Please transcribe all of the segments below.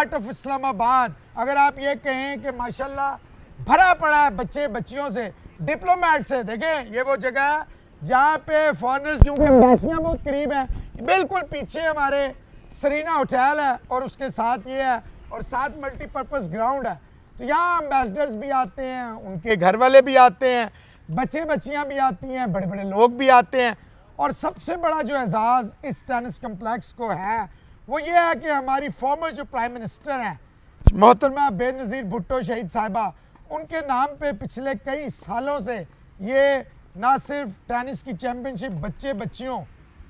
Heart of Islamabad अगर आप ये कहें कि माशाल्लाह भरा पड़ा है बच्चे बच्चियों से डिप्लोमेट से देखें ये वो जगह है जहाँ पे फॉरनर्स क्योंकि एम्बेसियाँ बहुत करीब हैं बिल्कुल पीछे हमारे सरीना होटल है और उसके साथ ये है और साथ मल्टीपर्पज़ ग्राउंड है तो यहाँ एम्बेसडर्स भी आते हैं उनके घर वाले भी आते हैं बच्चे बच्चियाँ भी आती हैं बड़े बड़े लोग भी आते हैं और सबसे बड़ा जो एजाज़ इस टेनिस कम्प्लेक्स को है वो ये है कि हमारी फॉर्मर जो प्राइम मिनिस्टर हैं मोहतरमा बेनज़ीर भुट्टो शहीद साहिबा उनके नाम पे पिछले कई सालों से ये ना सिर्फ टेनिस की चैम्पियनशिप बच्चे बच्चियों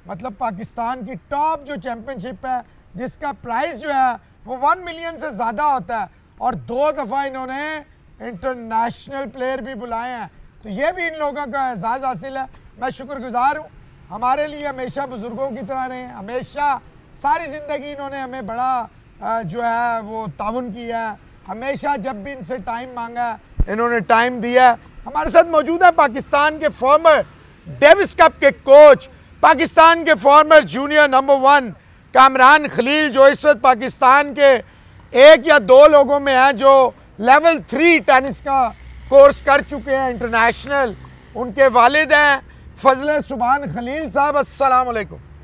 मतलब पाकिस्तान की टॉप जो चैम्पियनशिप है जिसका प्राइस जो है वो वन मिलियन से ज़्यादा होता है और दो दफ़ा इन्होंने इंटरनेशनल प्लेयर भी बुलाए हैं तो ये भी इन लोगों का एजाज़ हासिल है मैं शुक्रगुजार हूँ हमारे लिए हमेशा बुज़ुर्गों की तरह रहे हमेशा सारी ज़िंदगी इन्होंने हमें बड़ा जो है वो ताउन किया है हमेशा जब भी इनसे टाइम मांगा इन्होंने टाइम दिया हमारे साथ मौजूद है पाकिस्तान के फॉर्मर डेविस कप के कोच पाकिस्तान के former junior number one Kamran Khalil जो इस वक्त पाकिस्तान के एक या दो लोगों में हैं जो लेवल थ्री टेनिस का कोर्स कर चुके हैं इंटरनेशनल उनके वालिद हैं फजल सुबहान खलील साहब अस्सलाम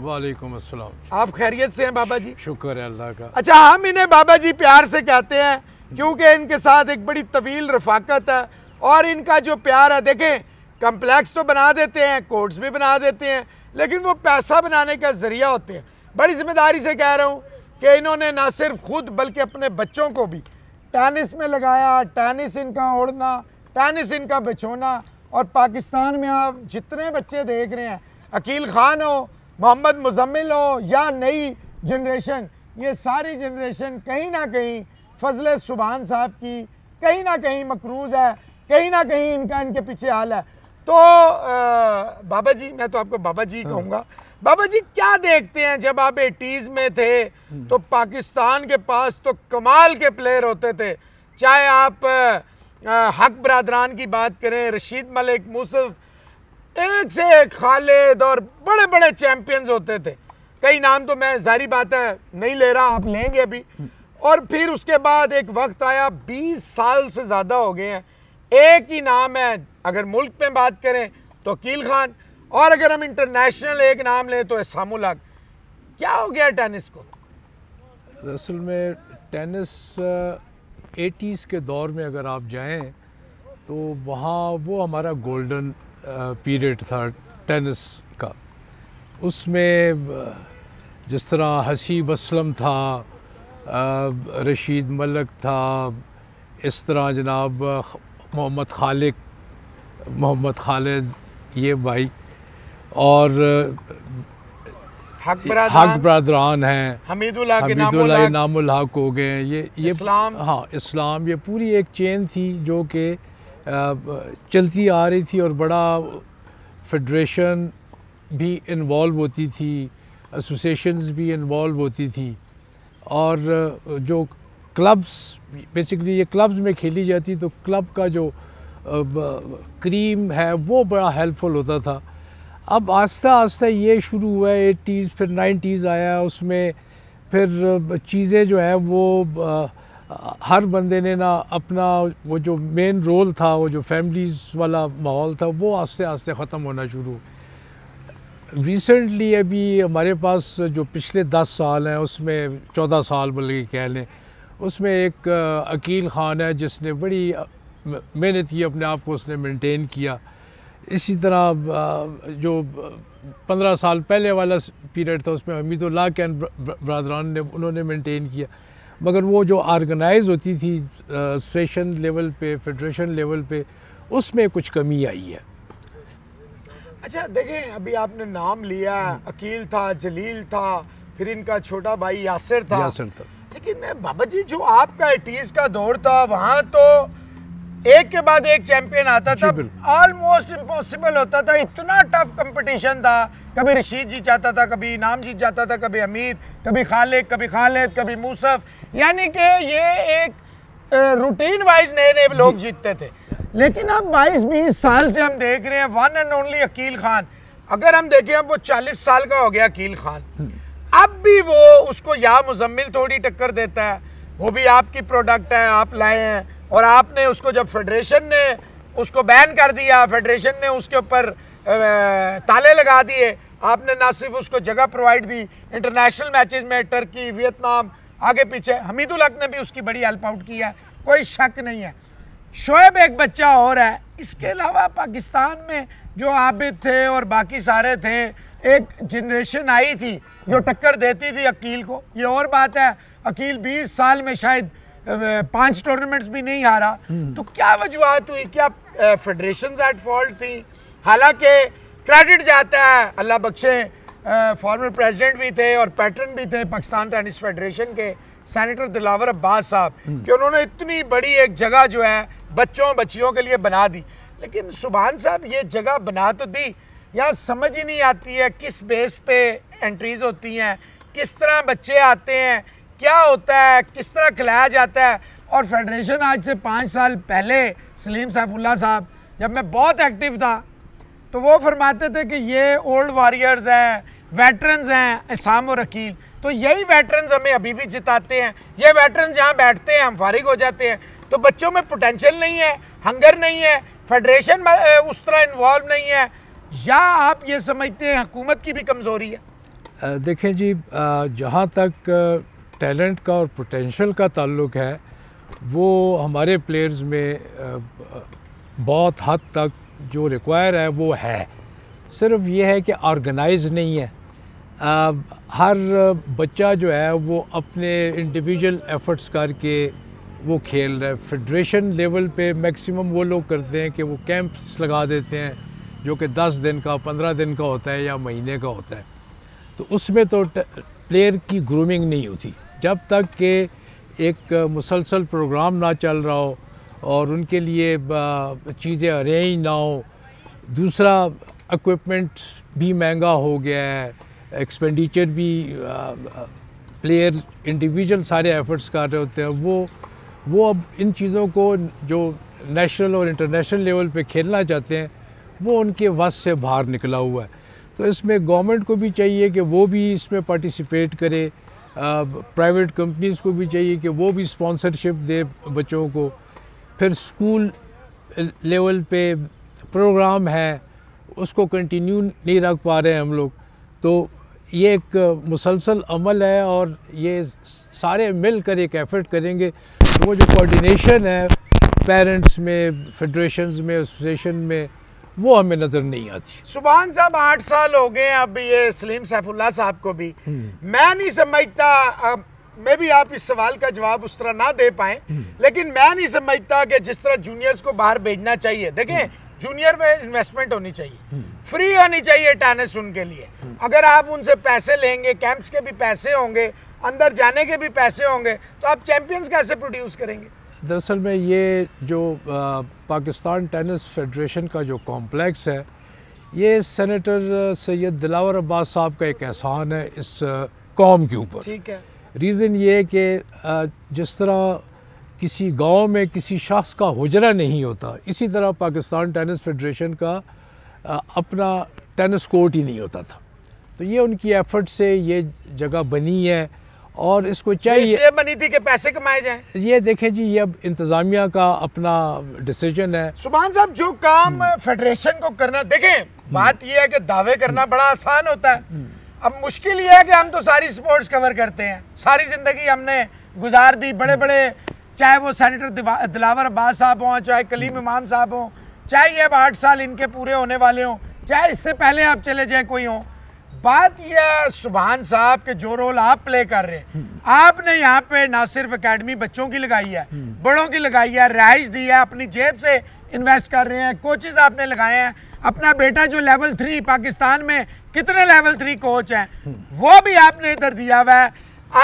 वालेकुम अस्सलाम आप खैरियत से हैं बाबा जी शुक्र है अल्लाह का अच्छा हम इन्हें बाबा जी प्यार से कहते हैं क्योंकि इनके साथ एक बड़ी तवील रफाकत है और इनका जो प्यार है देखें कम्प्लेक्स तो बना देते हैं कोर्ट्स भी बना देते हैं लेकिन वो पैसा बनाने का ज़रिया होते हैं बड़ी जिम्मेदारी से कह रहा हूँ कि इन्होंने ना सिर्फ खुद बल्कि अपने बच्चों को भी टेनिस में लगाया टेनिस इनका ओढ़ना टेनिस इनका बिछोना और पाकिस्तान में आप जितने बच्चे देख रहे हैं अकील खान हो मोहम्मद मुजम्मिल हो या नई जनरेशन ये सारी जनरेशन कहीं ना कहीं फजल सुबहान साहब की कहीं ना कहीं मकरूज है कहीं ना कहीं इनका इनके पीछे हाल है तो आ, बाबा जी मैं तो आपको बाबा जी हाँ। कहूँगा बाबा जी क्या देखते हैं जब आप एटीज़ में थे हम्म। तो पाकिस्तान के पास तो कमाल के प्लेयर होते थे चाहे आप आ, हक बरदरान की बात करें रशीद मलिक मूसफ़ एक से एक खालिद और बड़े बड़े चैंपियंस होते थे कई नाम तो मैं जारी बात है नहीं ले रहा आप लेंगे अभी और फिर उसके बाद एक वक्त आया 20 साल से ज़्यादा हो गए हैं एक ही नाम है अगर मुल्क में बात करें तो कील खान और अगर हम इंटरनेशनल एक नाम लें तो इसामुल हक क्या हो गया टेनिस को दरअसल में टेनिस एटीज़ के दौर में अगर आप जाएं तो वहाँ वो हमारा गोल्डन पीरियड था टेनिस का उसमें जिस तरह हसीब असलम था रशीद मलक था इस तरह जनाब मोहम्मद खालिक मोहम्मद खालिद ये भाई और हक बरदरान हैं हमीदुल्ला नामुल हक हो गए ये ये इस्लाम हाँ इस्लाम ये पूरी एक चेन थी जो कि चलती आ रही थी और बड़ा फेडरेशन भी इन्वॉल्व होती थी एसोसिएशंस भी इन्वॉल्व होती थी और जो क्लब्स बेसिकली ये क्लब्स में खेली जाती तो क्लब का जो क्रीम है वो बड़ा हेल्पफुल होता था अब आस्ता आस्ता ये शुरू हुआ एटीज़ फिर नाइन्टीज़ आया उसमें फिर चीज़ें जो हैं वो हर बंदे ने ना अपना वो जो मेन रोल था वो जो फैमिलीज़ वाला माहौल था वो आस्ते आस्ते ख़त्म होना शुरू रिसेंटली अभी हमारे पास जो पिछले दस साल हैं उसमें चौदह साल बल्कि कह लें उसमें एक अकील ख़ान है जिसने बड़ी मेहनत की अपने आप को उसने मेंटेन किया इसी तरह जो पंद्रह साल पहले वाला पीरियड था उसमें हमीदुल्ला कैन ब्रादरान ने उन्होंने मेंटेन किया मगर वो जो ऑर्गेनाइज़ होती थी सेशन लेवल पे फेडरेशन लेवल पे उसमें कुछ कमी आई है अच्छा देखें अभी आपने नाम लिया हम्म। अकील था जलील था फिर इनका छोटा भाई यासिर था यासिर था लेकिन बाबा जी जो आपका एटीज़ का दौर था वहाँ तो एक के बाद एक चैंपियन आता था ऑलमोस्ट इम्पॉसिबल होता था इतना टफ कंपटीशन था कभी रशीद जीत जाता था कभी इनाम जीत जाता था कभी हमीद कभी खालिद कभी खालिद कभी मूसफ यानी कि ये एक रूटीन वाइज नए नए लोग जीतते थे लेकिन अब बाईस बीस साल से हम देख रहे हैं one and only Akeel Khan अगर हम देखें अब वो चालीस साल का हो गया अकील खान हम्म। अब भी वो उसको या मुजम्मिल थोड़ी टक्कर देता है वो भी आपकी प्रोडक्ट है आप लाए हैं और आपने उसको जब फेडरेशन ने उसको बैन कर दिया फेडरेशन ने उसके ऊपर ताले लगा दिए आपने ना सिर्फ उसको जगह प्रोवाइड दी इंटरनेशनल मैचेस में टर्की वियतनाम आगे पीछे हमीदुल हक ने भी उसकी बड़ी हेल्प आउट की है कोई शक नहीं है शोएब एक बच्चा और है इसके अलावा पाकिस्तान में जो आबिद थे और बाकी सारे थे एक जनरेशन आई थी जो टक्कर देती थी अकील को ये और बात है अकील 20 साल में शायद पांच टूर्नामेंट्स भी नहीं हारा हम्म। तो क्या वजूहत हुई क्या फेडरेशन एट फॉल्ट थी हालांकि क्रेडिट जाता है अल्लाह बख्शे फॉर्मर प्रेसिडेंट भी थे और पैटर्न भी थे पाकिस्तान टेनिस फेडरेशन के सेनेटर दिलावर अब्बास साहब हम्म। कि उन्होंने इतनी बड़ी एक जगह जो है बच्चों बच्चियों के लिए बना दी लेकिन सुबहान साहब ये जगह बना तो दी यहाँ समझ ही नहीं आती है किस बेस पे एंट्रीज होती हैं किस तरह बच्चे आते हैं क्या होता है किस तरह खिलाया जाता है और फेडरेशन आज से पाँच साल पहले सलीम सैफुल्ला साहब जब मैं बहुत एक्टिव था तो वो फरमाते थे कि ये ओल्ड वॉरियर्स हैं वेटरन्स हैं इसाम और अकील तो यही वेटरन्स हमें अभी भी जिताते हैं ये वेटरन जहाँ बैठते हैं हम फारिग हो जाते हैं तो बच्चों में पोटेंशियल नहीं है हंगर नहीं है फेडरेशन उस तरह इन्वॉल्व नहीं है या आप ये समझते हैं हुकूमत की भी कमज़ोरी है देखें जी जहाँ तक टैलेंट का और पोटेंशल का ताल्लुक है वो हमारे प्लेयर्स में बहुत हद तक जो रिक्वायर है वो है सिर्फ ये है कि ऑर्गेनाइज नहीं है आ, हर बच्चा जो है वो अपने इंडिविजुअल एफर्ट्स करके वो खेल रहा है फेडरेशन लेवल पे मैक्सिमम वो लोग करते हैं कि वो कैंप्स लगा देते हैं जो कि 10 दिन का 15 दिन का होता है या महीने का होता है तो उसमें तो प्लेयर की ग्रूमिंग नहीं होती जब तक के एक मुसलसल प्रोग्राम ना चल रहा हो और उनके लिए चीज़ें अरेंज ना हो दूसरा इक्विपमेंट भी महंगा हो गया है एक्सपेंडिचर भी प्लेयर इंडिविजुअल सारे एफर्ट्स कर रहे होते हैं वो वो अब इन चीज़ों को जो नेशनल और इंटरनेशनल लेवल पे खेलना चाहते हैं वो उनके वस से बाहर निकला हुआ है तो इसमें गवर्नमेंट को भी चाहिए कि वो भी इसमें पार्टिसिपेट करे प्राइवेट कंपनीज़ को भी चाहिए कि वो भी स्पॉन्सरशिप दे बच्चों को फिर स्कूल लेवल पे प्रोग्राम है उसको कंटिन्यू नहीं रख पा रहे हैं हम लोग तो ये एक मुसलसल अमल है और ये सारे मिल कर एक एफर्ट करेंगे तो वो जो कोऑर्डिनेशन है पेरेंट्स में फेडरेशंस में एसोसिएशन में वो हमें नज़र नहीं आती सुबहान साहब आठ साल हो गए अब ये सलीम सैफुल्ला साहब को भी हम्म। मैं नहीं समझता अब मैं भी आप इस सवाल का जवाब उस तरह ना दे पाए हम्म। लेकिन मैं नहीं समझता कि जिस तरह जूनियर्स को बाहर भेजना चाहिए देखें जूनियर हम्म। में इन्वेस्टमेंट होनी चाहिए फ्री होनी चाहिए टेनिस उनके लिए अगर आप उनसे पैसे लेंगे कैंप्स के भी पैसे होंगे अंदर जाने के भी पैसे होंगे तो आप चैंपियंस कैसे प्रोड्यूस करेंगे दरअसल में ये जो पाकिस्तान टेनिस फेडरेशन का जो कॉम्प्लेक्स है ये सेनेटर सैयद दिलावर अब्बास साहब का एक एहसान है इस कॉम के ऊपर ठीक है रीज़न ये कि जिस तरह किसी गांव में किसी शख्स का हुजरा नहीं होता इसी तरह पाकिस्तान टेनिस फेडरेशन का अपना टेनिस कोर्ट ही नहीं होता था तो ये उनकी एफर्ट से ये जगह बनी है और इसको चाहिए इसलिए बनी थी कि पैसे कमाए जाएं ये देखें जी ये अब इंतज़ामिया का अपना डिसीजन है सुबहान साहब जो काम फेडरेशन हम्म। को करना देखें हम्म। बात यह है कि दावे करना हम्म। बड़ा आसान होता है अब मुश्किल ये है कि हम तो सारी स्पोर्ट्स कवर करते हैं सारी ज़िंदगी हमने गुजार दी बड़े बड़े चाहे वो सैनिटर दिलावर अब्बास साहब हों चाहे कलीम इमाम साहब हों चाहे ये अब आठ साल इनके पूरे होने वाले हों चाहे इससे पहले आप चले जाए कोई हों बात यह सुभान साहब के जो रोल आप प्ले कर रहे हैं आपने यहाँ पे ना सिर्फ एकेडमी बच्चों की लगाई है बड़ों की लगाई है रिहाइश दी है अपनी जेब से इन्वेस्ट कर रहे हैं कोचेज आपने लगाए हैं अपना बेटा जो लेवल थ्री पाकिस्तान में कितने लेवल थ्री कोच हैं वो भी आपने इधर दिया हुआ है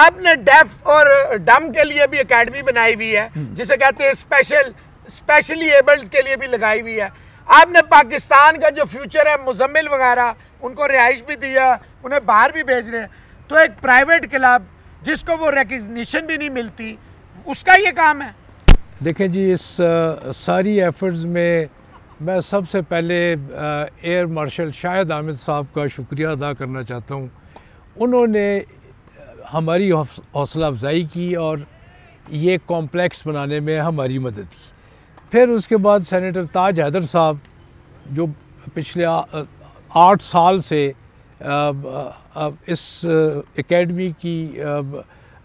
आपने डेफ और डम के लिए भी अकेडमी बनाई हुई है जिसे कहते हैं स्पेशल स्पेशली एबल्ड के लिए भी लगाई हुई है आपने पाकिस्तान का जो फ्यूचर है मुजम्मिल वगैरह उनको रिहाइश भी दिया उन्हें बाहर भी भेज रहे हैं तो एक प्राइवेट क्लब जिसको वो रिकग्निशन भी नहीं मिलती उसका ये काम है देखें जी इस सारी एफर्ट्स में मैं सबसे पहले एयर मार्शल शाहिद आमिद साहब का शुक्रिया अदा करना चाहता हूँ उन्होंने हमारी हौसला अफजाई की और ये कॉम्प्लेक्स बनाने में हमारी मदद की फिर उसके बाद सेनेटर ताज हैदर साहब जो पिछले आठ साल से इस एकेडमी की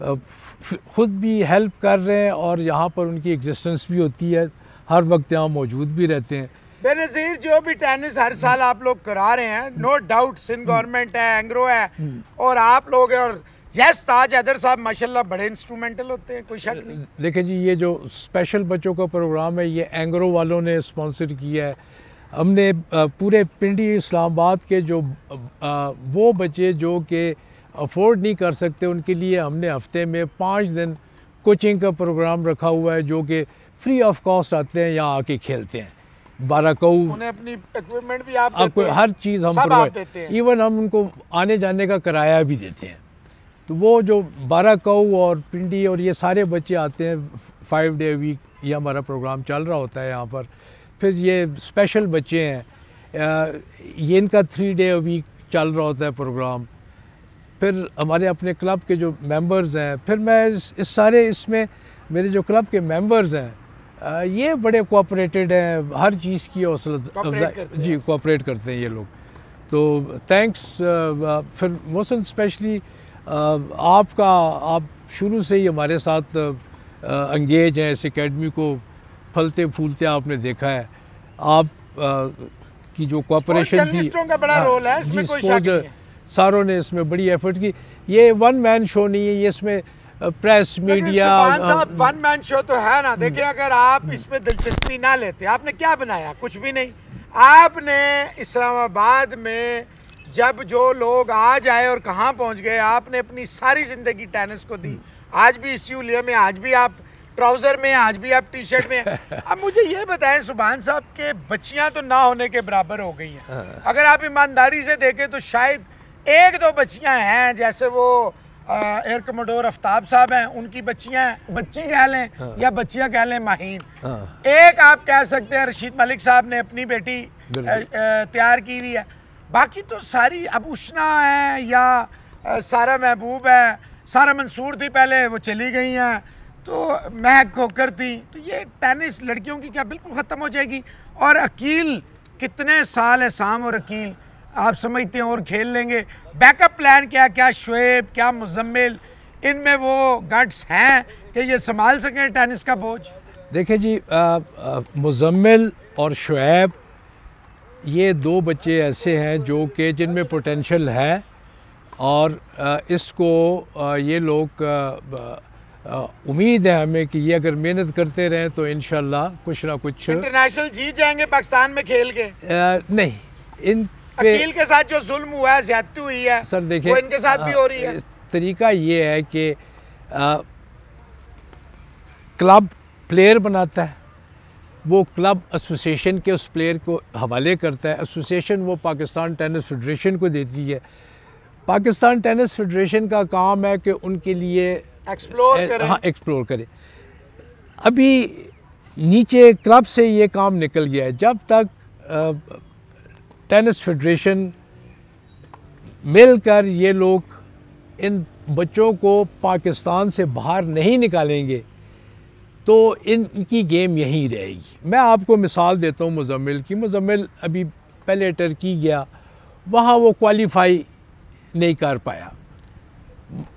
ख़ुद भी हेल्प कर रहे हैं और यहाँ पर उनकी एग्जिस्टेंस भी होती है हर वक्त यहाँ मौजूद भी रहते हैं बेनज़ीर जो भी टेनिस हर साल आप लोग करा रहे हैं नो डाउट सिंध गवर्नमेंट हम्म। है एंग्रो है हम्म। और आप लोग हैं और यस ताज हैदर साहब माशाल्लाह बड़े इंस्ट्रूमेंटल होते हैं कोई शक नहीं देखिए जी ये जो स्पेशल बच्चों का प्रोग्राम है ये एंग्रो वालों ने स्पॉन्सर किया है हमने पूरे पिंडी इस्लामाबाद के जो वो बच्चे जो कि अफोर्ड नहीं कर सकते उनके लिए हमने हफ्ते में पाँच दिन कोचिंग का प्रोग्राम रखा हुआ है जो कि फ्री ऑफ कॉस्ट आते हैं यहाँ आके खेलते हैं बाराकऊ अपनी भी हर चीज़ हम प्रोवाइड इवन हम उनको आने जाने का किराया भी देते हैं तो वो जो बारह कऊ और पिंडी और ये सारे बच्चे आते हैं फाइव डे वीक ये हमारा प्रोग्राम चल रहा होता है यहाँ पर फिर ये स्पेशल बच्चे हैं ये इनका थ्री डे वीक चल रहा होता है प्रोग्राम फिर हमारे अपने क्लब के जो मेंबर्स हैं फिर मैं इस, इस सारे इसमें मेरे जो क्लब के मेंबर्स हैं ये बड़े कोऑपरेटेड हैं हर चीज़ की हौसला जी कोऑपरेट करते हैं ये लोग तो थैंक्स फिर मोसन स्पेशली आपका आप शुरू से ही हमारे साथ अंगेज हैं इस एकेडमी को फलते फूलते आपने देखा है आप की जो कॉपरेशन थी का बड़ा रोल हाँ, है इसमें कोई शक नहीं सारों ने इसमें बड़ी एफर्ट की ये वन मैन शो नहीं है ये इसमें press media one man show तो है ना हम्म। देखिए अगर आप हम्म। इसमें दिलचस्पी ना लेते आपने क्या बनाया कुछ भी नहीं आपने इस्लामाबाद में जब जो लोग आज आए और कहाँ पहुँच गए आपने अपनी सारी ज़िंदगी टेनिस को दी आज भी इस यूलिया में आज भी आप ट्राउज़र में आज भी आप टी शर्ट में अब मुझे ये बताएं सुबहान साहब के बच्चियां तो ना होने के बराबर हो गई हैं हाँ। अगर आप ईमानदारी से देखें तो शायद एक दो बच्चियां हैं जैसे वो एयर कमोडोर अफ्ताब साहब हैं उनकी बच्चियाँ बच्ची कह लें हाँ। या बच्चियाँ कह लें माह हाँ। एक आप कह सकते हैं रशीद मलिक साहब ने अपनी बेटी तैयार की हुई है बाकी तो सारी आभूषणा है या सारा महबूब है सारा मंसूर थी पहले वो चली गई हैं तो महक खोकर थी तो ये टेनिस लड़कियों की क्या बिल्कुल ख़त्म हो जाएगी और अकील कितने साल है शाम और अकील आप समझते हैं और खेल लेंगे बैकअप प्लान क्या क्या शुएब क्या मुजम्मिल इनमें वो गट्स हैं कि ये संभाल सकें टेनिस का बोझ देखिए जी मुजम्मिल और शुएब ये दो बच्चे ऐसे हैं जो कि जिनमें पोटेंशल है और इसको ये लोग उम्मीद है हमें कि ये अगर मेहनत करते रहें तो इन कुछ ना कुछ इंटरनेशनल जीत जाएंगे पाकिस्तान में खेल के आ, नहीं इन अकील के साथ जो जुल्म हुआ है ज्यादती हुई है सर देखिए इनके साथ भी हो रही है तरीका ये है कि क्लब प्लेयर बनाता है वो क्लब एसोसिएशन के उस प्लेयर को हवाले करता है एसोसिएशन वो पाकिस्तान टेनिस फेडरेशन को देती है पाकिस्तान टेनिस फेडरेशन का काम है कि उनके लिए एक्सप्लोर करें हाँ एक्सप्लोर करें अभी नीचे क्लब से ये काम निकल गया है जब तक टेनिस फेडरेशन मिलकर ये लोग इन बच्चों को पाकिस्तान से बाहर नहीं निकालेंगे तो इनकी गेम यहीं रहेगी मैं आपको मिसाल देता हूँ मुजम्मिल की मुजम्मिल अभी पहले टर्की गया वहाँ वो क्वालिफाई नहीं कर पाया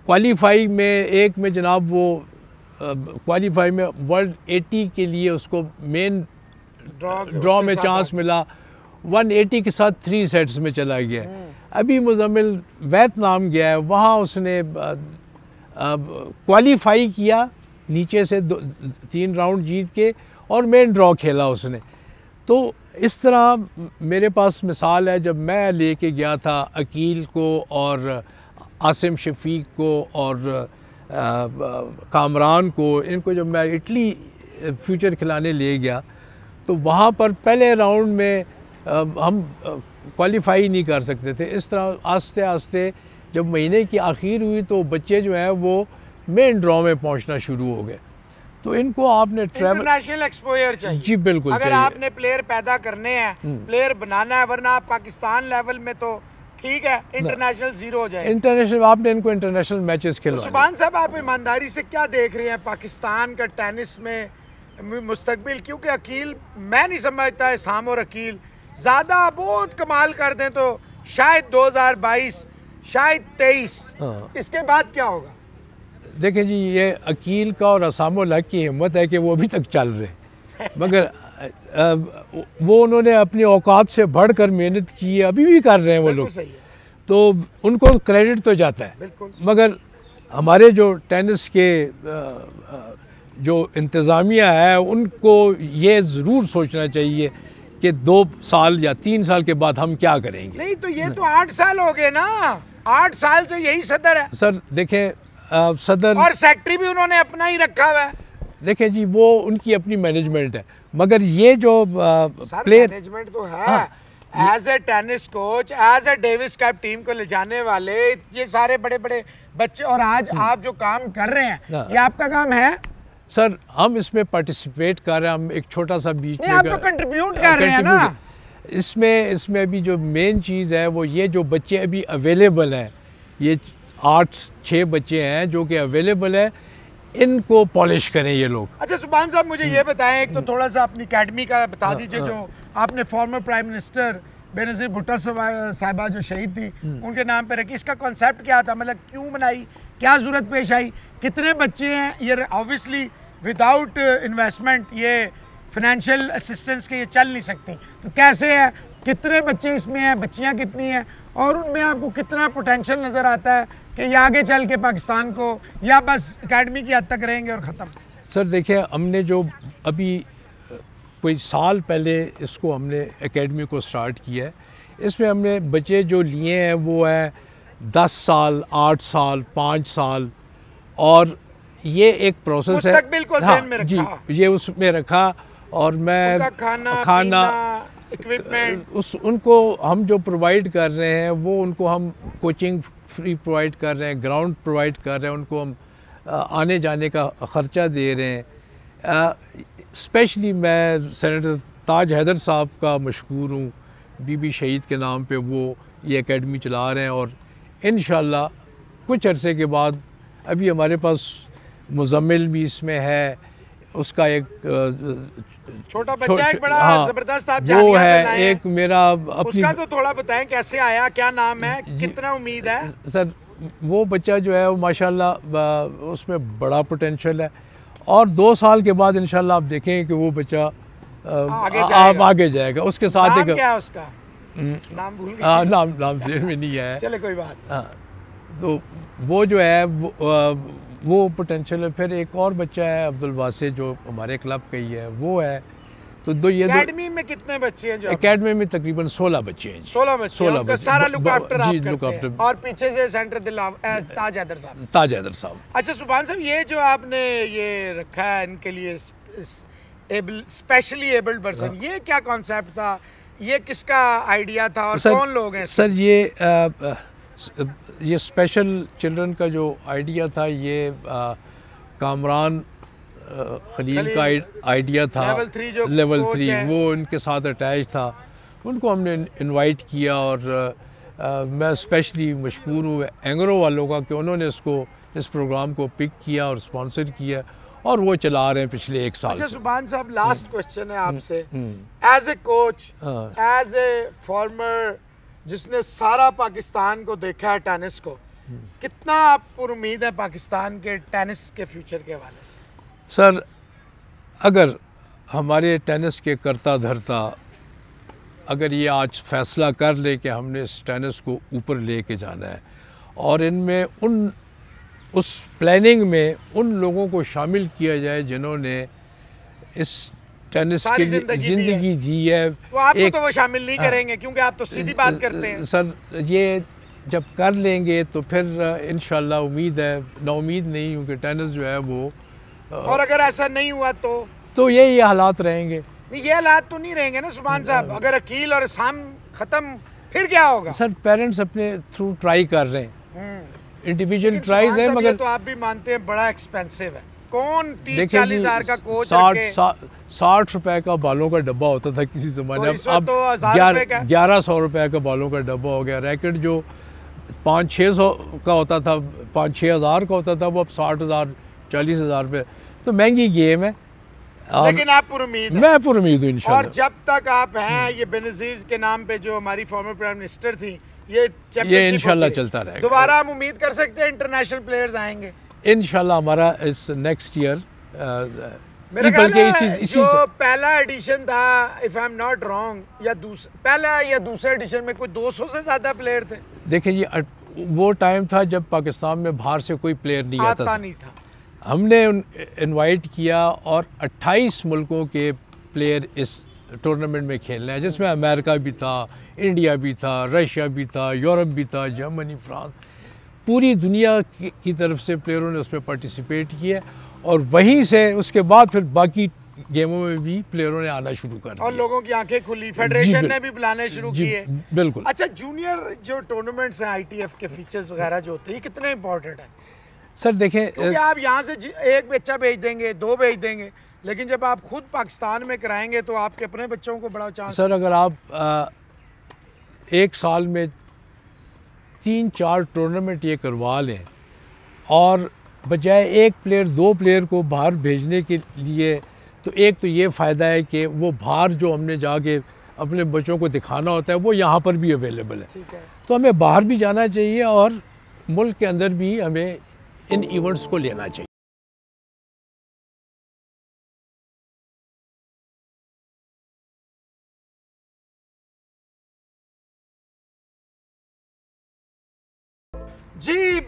क्वालिफाई में एक में जनाब वो क्वालिफाई में वर्ल्ड 80 के लिए उसको मेन ड्रॉ में चांस मिला 180 के साथ थ्री सेट्स में चला गया हम्म। अभी मुजम्मिल वैतनाम गया है वहाँ उसने क्वालिफाई किया नीचे से दो तीन राउंड जीत के और मेन ड्रॉ खेला उसने तो इस तरह मेरे पास मिसाल है जब मैं लेके गया था अकील को और आसिम शफीक को और कामरान को इनको जब मैं इटली फ्यूचर खिलाने ले गया तो वहाँ पर पहले राउंड में हम क्वालिफाई नहीं कर सकते थे इस तरह आस्ते आस्ते जब महीने की आखिर हुई तो बच्चे जो हैं वो मेन ड्रॉ में पहुंचना शुरू हो गए तो इनको आपने इंटरनेशनल एक्सपोजर चाहिए जी बिल्कुल अगर आपने प्लेयर पैदा करने हैं प्लेयर हम्म। बनाना है वरना आप पाकिस्तान लेवल में तो ठीक है इंटरनेशनल जीरो हो जाए इंटरनेशनल आपने इनको इंटरनेशनल मैचेस खेल सुबान साहब आप ईमानदारी से क्या देख रहे हैं पाकिस्तान का टेनिस में मुस्तबिल क्योंकि अकील मैं नहीं समझता शाम और अकील ज़्यादा बहुत कमाल कर दें तो शायद 2022 शायद 23 हाँ। इसके बाद क्या होगा देखें जी ये अकील का और असामुल हक की हिम्मत है कि वो अभी तक चल रहे मगर वो उन्होंने अपने औकात से बढ़ कर मेहनत की है अभी भी कर रहे हैं वो लोग है। तो उनको क्रेडिट तो जाता है मगर हमारे जो टेनिस के जो इंतज़ामिया है उनको ये ज़रूर सोचना चाहिए कि दो साल या तीन साल के बाद हम क्या करेंगे नहीं तो ये तो आठ साल हो गए ना आठ साल से यही सदर है सर देखें सदर और सेक्रेटरी भी उन्होंने अपना ही रखा हुआ है जी वो उनकी अपनी मैनेजमेंट है मगर ये जो प्लेयर मैनेजमेंट तो है as a tennis coach as a Davis Cup team को ले जाने वाले ये सारे बड़े बड़े बच्चे और आज हम्म। आप जो काम कर रहे हैं हाँ। ये आपका काम है सर हम इसमें पार्टिसिपेट कर रहे हैं हम एक छोटा सा बीच में आप तो कंट्रीब्यूट कर रहे हैं ना इसमें इसमें अभी जो मेन चीज़ है वो ये जो बच्चे अभी अवेलेबल हैं ये आठ छः बच्चे हैं जो कि अवेलेबल है इनको पॉलिश करें ये लोग अच्छा सुबहान साहब मुझे ये हम्म। बताएं एक तो हम्म। थोड़ा सा अपनी अकेडमी का बता हाँ, दीजिए हाँ। जो आपने फॉर्मर प्राइम मिनिस्टर बेनजीर भुट्टा साहबा जो शहीद थी हम्म। उनके नाम पर रखी इसका कॉन्सेप्ट क्या था मतलब क्यों बनाई क्या ज़रूरत पेश आई कितने बच्चे हैं ये ऑब्वियसली विदाउट इन्वेस्टमेंट ये फिनेंशियल असिस्टेंस के ये चल नहीं सकती तो कैसे है कितने बच्चे इसमें हैं बच्चियाँ कितनी हैं और उनमें आपको कितना पोटेंशल नज़र आता है कि ये आगे चल के पाकिस्तान को या बस अकेडमी की हद तक रहेंगे और ख़त्म सर देखिए हमने जो अभी कोई साल पहले इसको हमने एकेडमी को स्टार्ट किया है इसमें हमने बच्चे जो लिए हैं वो है दस साल आठ साल पाँच साल और ये एक प्रोसेस है हाँ, जी ये उसमें रखा और मैं खाना खाना उस उनको हम जो प्रोवाइड कर रहे हैं वो उनको हम कोचिंग फ्री प्रोवाइड कर रहे हैं ग्राउंड प्रोवाइड कर रहे हैं उनको हम आने जाने का ख़र्चा दे रहे हैं स्पेशली मैं सेनेटर ताज हैदर साहब का मशहूर हूँ बीबी शहीद के नाम पे वो ये एकेडमी चला रहे हैं और इन कुछ अरसे के बाद अभी हमारे पास मुजम्मिल भी इसमें है उसका एक छोटा बच्चा छो, एक बड़ा हाँ, जबरदस्त आप वो है है एक मेरा अपनी उसका तो थोड़ा बताएं कैसे आया क्या नाम है कितना उम्मीद है सर वो बच्चा जो है वो माशाल्लाह उसमें बड़ा पोटेंशियल है और दो साल के बाद इनशाला आप देखें कि वो बच्चा आगे आ, जाएगा। आगे जाएगा उसके साथ एक उसका हम्म। नाम भूल गया हाँ, नाम नाम में नहीं है चले कोई बात हाँ तो वो जो है वो, वो पोटेंशियल है फिर एक और बच्चा है अब्दुल वासे जो हमारे क्लब का ही है वो है तो दो ये अकेडमी में कितने बच्चे हैं जो अकेडमी में तकरीबन सोलह बच्चे हैं सोलह बच्चे सोलह बच्चे सारा लुक आफ्टर आप करते लुक आफ्टर और पीछे से सेंटर दिलाव ताज हैदर साहब ताज हैदर साहब अच्छा सुभान साहब ये जो आपने ये रखा है इनके लिए एबल स्पेशली एबल्ड पर्सन ये क्या कॉन्सेप्ट था ये किसका आइडिया था और कौन लोग हैं सर ये ये स्पेशल चिल्ड्रन का जो आइडिया था ये कामरान खलील का आइडिया था लेवल थ्री जो लेवल थ्री वो इनके साथ अटैच था उनको हमने इनवाइट किया और आ, मैं स्पेशली मशहूर हूँ एंगरों वालों का कि उन्होंने इसको इस प्रोग्राम को पिक किया और स्पॉन्सर किया और वो चला रहे हैं पिछले एक साल अच्छा सुबहान साहब लास्ट हम्म। क्वेश्चन है आपसे as a coach as a former जिसने सारा पाकिस्तान को देखा है टेनिस को कितना आपको उम्मीद है पाकिस्तान के टेनिस के फ्यूचर के हवाले से सर अगर हमारे टेनिस के करता धरता अगर ये आज फैसला कर ले कि हमने इस टेनिस को ऊपर ले के जाना है और इनमें उन उस प्लानिंग में उन लोगों को शामिल किया जाए जिन्होंने इस टेनिस की जिंदगी दी है तो आपको तो वो शामिल नहीं हाँ। करेंगे क्योंकि आप तो सीधी बात करते हैं सर ये जब कर लेंगे तो फिर इन उम्मीद है ना उम्मीद नहीं हूँ टेनिस जो है वो और अगर ऐसा नहीं हुआ तो तो ये ये हालात रहेंगे नहीं ये हालात तो नहीं रहेंगे ना सुबहान साहब अगर अकील और शाम ख़त्म फिर क्या होगा सर पेरेंट्स अपने थ्रू ट्राई कर रहे हैं इंडिविजुअल ट्राइज है मगर तो आप भी मानते हैं बड़ा एक्सपेंसिव है कौन तीस चालीस हजार का कोच साठ साठ रुपए का बालों का डब्बा होता था किसी जमाने तो में अब तो ग्यारह सौ रुपए का बालों का डब्बा हो गया रैकेट जो पाँच छः सौ का होता था पाँच छः हज़ार का होता था वो अब साठ हज़ार चालीस हज़ार रुपये तो महंगी गेम है लेकिन आप पुरुमीद मैं पुरुमीद हूँ और जब तक आप हैं ये बेनजीर के नाम पे जो हमारी फॉर्मर प्राइम मिनिस्टर थी ये ये इनशाला चलता रहे दोबारा हम उम्मीद कर सकते हैं इंटरनेशनल प्लेयर्स आएंगे इन हमारा इस नेक्स्ट uh, ईयर जो पहला एडिशन था if I am not wrong या पहला या दूसरे एडिशन में कोई 200 से ज़्यादा प्लेयर थे देखिए ये वो टाइम था जब पाकिस्तान में बाहर से कोई प्लेयर नहीं आता था नहीं था हमने इनवाइट किया और 28 मुल्कों के प्लेयर इस टूर्नामेंट में खेल रहे हैं जिसमें अमेरिका भी था इंडिया भी था रशिया भी था यूरोप भी था जर्मनी फ्रांस पूरी दुनिया की तरफ से प्लेयरों ने उसमें पार्टिसिपेट किया और वहीं से उसके बाद फिर बाकी गेमों में भी प्लेयरों ने आना शुरू कर और लोगों की आंखें खुली फेडरेशन ने भी बुलाने शुरू किए बिल्कुल अच्छा जूनियर जो टूर्नामेंट्स हैं आईटीएफ के फीचर्स वगैरह जो होते हैं कितने इम्पोर्टेंट है सर देखें आप यहाँ से एक बच्चा भेज देंगे दो भेज देंगे लेकिन जब आप खुद पाकिस्तान में कराएंगे तो आपके अपने बच्चों को बड़ा चांस सर अगर आप एक साल में तीन चार टूर्नामेंट ये करवा लें और बजाय एक प्लेयर दो प्लेयर को बाहर भेजने के लिए तो एक तो ये फ़ायदा है कि वो बाहर जो हमने जाके अपने बच्चों को दिखाना होता है वो यहाँ पर भी अवेलेबल है, है। तो हमें बाहर भी जाना चाहिए और मुल्क के अंदर भी हमें इन इवेंट्स को लेना चाहिए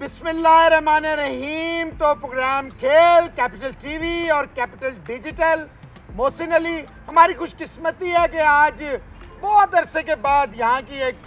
बिस्मिल्लाहमान रहीम तो प्रोग्राम खेल कैपिटल टीवी और कैपिटल डिजिटल मोहसिन अली हमारी खुशकिस्मती है कि आज बहुत अरसे के बाद यहाँ की एक